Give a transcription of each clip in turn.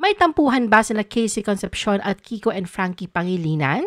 May tampuhan ba sila Casey Concepcion at Kiko and Frankie Pangilinan?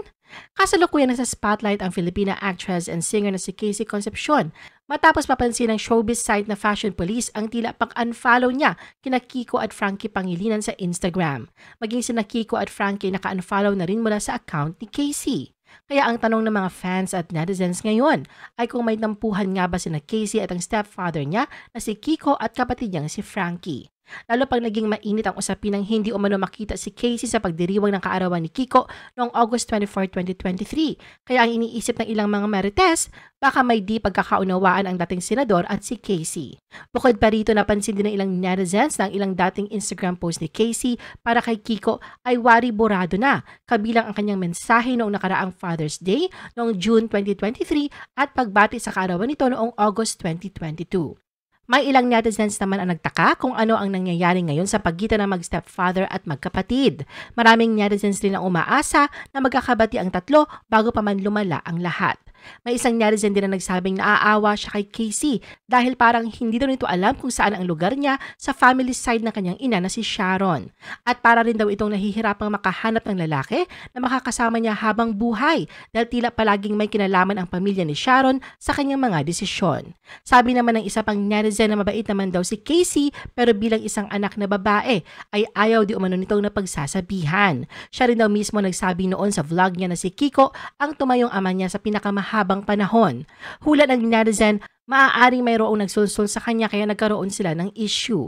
Kasalukuyan na sa spotlight ang Filipina actress and singer na si Casey Concepcion matapos mapansin ng showbiz site na Fashion Police ang tila pag-unfollow niya kina Kiko at Frankie Pangilinan sa Instagram. Maging sina Kiko at Frankie naka-unfollow na rin mula sa account ni Casey. Kaya ang tanong ng mga fans at netizens ngayon ay kung may tampuhan nga ba sina Casey at ang stepfather niya na si Kiko at kapatid niyang si Frankie. Lalo pag naging mainit ang usapin ng hindi umano makita si Casey sa pagdiriwang ng kaarawan ni Kiko noong August 24, 2023. Kaya ang iniisip ng ilang mga marites, baka may di pagkakaunawaan ang dating senador at si Casey. Bukod pa rito napansin din ng ilang netizens na ang ilang dating Instagram post ni Casey para kay Kiko ay wari borado na, kabilang ang kanyang mensahe noong nakaraang Father's Day noong June 2023 at pagbati sa kaarawan nito noong August 2022. May ilang netizens naman ang nagtaka kung ano ang nangyayari ngayon sa pagitan ng mag-stepfather at magkapatid. Maraming netizens din ang umaasa na magkakabati ang tatlo bago pa man lumala ang lahat. May isang netizen din na nagsabing naaawa siya kay Casey dahil parang hindi daw nito alam kung saan ang lugar niya sa family side ng kanyang ina na si Sharon. At para rin daw itong nahihirapang makahanap ng lalaki na makakasama niya habang buhay dahil tila palaging may kinalaman ang pamilya ni Sharon sa kanyang mga desisyon. Sabi naman ng isa pang netizen na mabait naman daw si Casey pero bilang isang anak na babae ay ayaw di umano nitong napagsasabihan. Siya rin daw mismo nagsabi noon sa vlog niya na si Kiko ang tumayong ama niya sa pinakamahal habang panahon. Hula ng netizen, maaaring mayroong nagsulsul sa kanya kaya nagkaroon sila ng issue.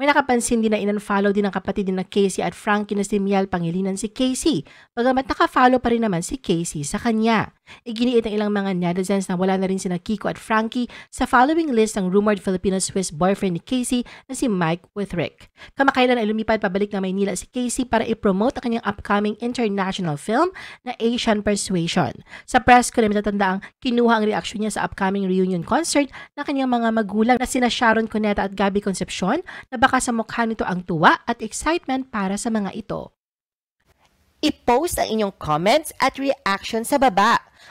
May nakapansin din na inunfollow din ng kapatid ni na Casey at Frankie na si Miel Pangilinan si Casey, bagamat nakafollow pa rin naman si Casey sa kanya. Iginiit ang ilang mga netizens na wala na rin sina Kiko at Frankie sa following list ng rumored Filipino-Swiss boyfriend ni Casey na si Mike Withrick. Kamakailan ay lumipad pabalik na Maynila si Casey para ipromote ang kanyang upcoming international film na Asian Persuasion. Sa press ko na matatandaang kinuha ang reaksyon niya sa upcoming reunion concert na kanyang mga magulang na sina Sharon Cuneta at Gabby Concepcion na baka sa mukha nito ang tuwa at excitement para sa mga ito. I-post ang inyong comments at reaction sa baba.